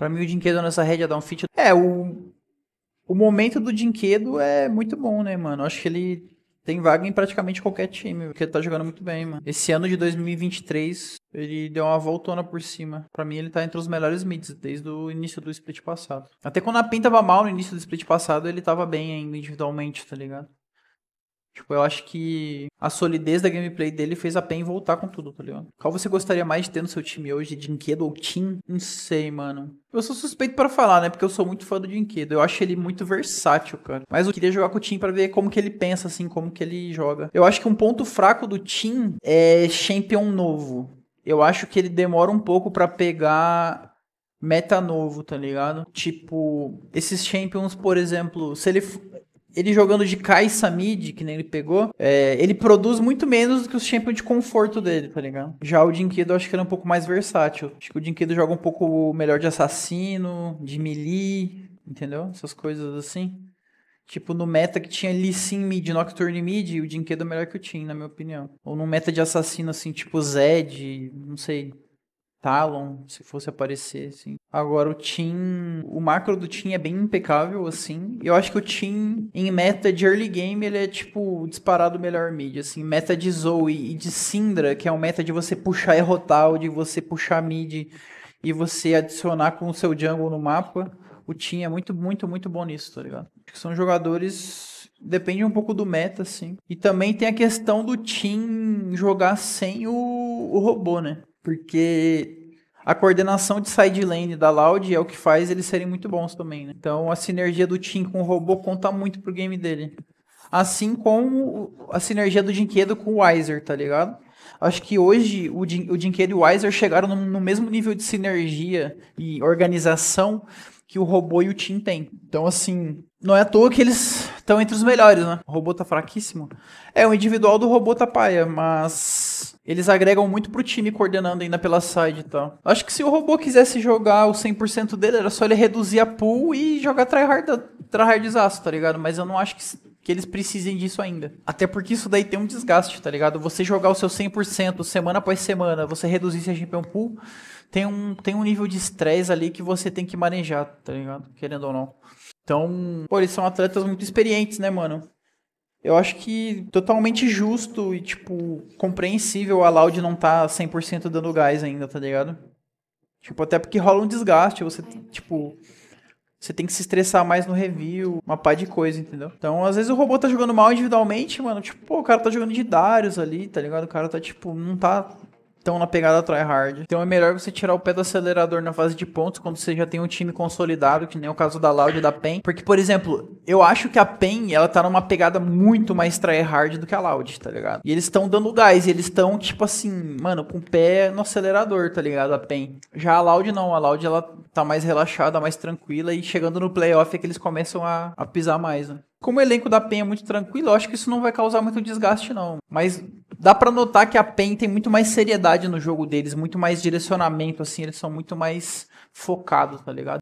Para mim, o Dinquedo nessa rede ia dar um fit. É, o, o momento do Dinquedo é muito bom, né, mano? Acho que ele tem vaga em praticamente qualquer time, porque ele tá jogando muito bem, mano. Esse ano de 2023, ele deu uma voltona por cima. Para mim, ele tá entre os melhores mids desde o início do split passado. Até quando a pinta tava mal no início do split passado, ele tava bem ainda individualmente, tá ligado? Tipo, eu acho que a solidez da gameplay dele fez a PEN voltar com tudo, tá ligado? Qual você gostaria mais de ter no seu time hoje, Dinquedo ou Tim? Não sei, mano. Eu sou suspeito para falar, né? Porque eu sou muito fã do Dinquedo. Eu acho ele muito versátil, cara. Mas eu queria jogar com o Tim para ver como que ele pensa, assim, como que ele joga. Eu acho que um ponto fraco do Tim é champion novo. Eu acho que ele demora um pouco para pegar meta novo, tá ligado? Tipo, esses champions, por exemplo, se ele ele jogando de caixa mid, que nem ele pegou, é, ele produz muito menos do que os champions de conforto dele, tá ligado? Já o Dinkido, acho que ele é um pouco mais versátil. Acho que o Dinkido joga um pouco melhor de assassino, de melee, entendeu? Essas coisas assim. Tipo, no meta que tinha Lee Sin mid, Nocturne mid, o Dinkido é melhor que o Tim, na minha opinião. Ou num meta de assassino, assim, tipo Zed, não sei, Talon, se fosse aparecer, assim. Agora o Team, o macro do Team é bem impecável, assim. Eu acho que o Team, em meta de early game, ele é, tipo, disparado melhor mid, assim. Meta de Zoe e de Syndra, que é um meta de você puxar e rotar, de você puxar mid e você adicionar com o seu jungle no mapa. O Team é muito, muito, muito bom nisso, tá ligado? Acho que são jogadores Depende um pouco do meta, assim. E também tem a questão do Team jogar sem o, o robô, né? porque a coordenação de side lane da Loud é o que faz eles serem muito bons também, né? Então a sinergia do Tim com o robô conta muito pro game dele. Assim como a sinergia do Dinquedo com o Wiser, tá ligado? Acho que hoje o, Jinquedo Dinquedo e o Wiser chegaram no mesmo nível de sinergia e organização que o robô e o Tim têm. Então, assim, não é à toa que eles estão entre os melhores, né? O robô tá fraquíssimo. É, o individual do robô tá paia, mas eles agregam muito pro time coordenando ainda pela side e tal. Acho que se o robô quisesse jogar o 100% dele, era só ele reduzir a pool e jogar tryhard, tryhardzaço, tá ligado? Mas eu não acho que que eles precisem disso ainda. Até porque isso daí tem um desgaste, tá ligado? Você jogar o seu 100% semana após semana, você reduzir seu champion pool, tem um, tem um nível de estresse ali que você tem que manejar, tá ligado? Querendo ou não. Então, pô, eles são atletas muito experientes, né, mano? Eu acho que totalmente justo e, tipo, compreensível a Loud não tá 100% dando gás ainda, tá ligado? Tipo, até porque rola um desgaste, você, tipo, você tem que se estressar mais no review, uma pá de coisa, entendeu? Então, às vezes o robô tá jogando mal individualmente, mano. Tipo, pô, o cara tá jogando de Darius ali, tá ligado? O cara tá, tipo, não tá estão na pegada tryhard. Então é melhor você tirar o pé do acelerador na fase de pontos quando você já tem um time consolidado, que nem o caso da Loud e da PEN. Porque, por exemplo, eu acho que a PEN, ela tá numa pegada muito mais tryhard do que a Loud, tá ligado? E eles estão dando gás, eles estão, tipo assim, mano, com o pé no acelerador, tá ligado? A PEN. Já a Loud não, a Loud ela tá mais relaxada, mais tranquila e chegando no playoff é que eles começam a, a pisar mais, né? Como o elenco da PEN é muito tranquilo, eu acho que isso não vai causar muito desgaste, não. Mas dá para notar que a PEN tem muito mais seriedade no jogo deles, muito mais direcionamento, assim, eles são muito mais focados, tá ligado?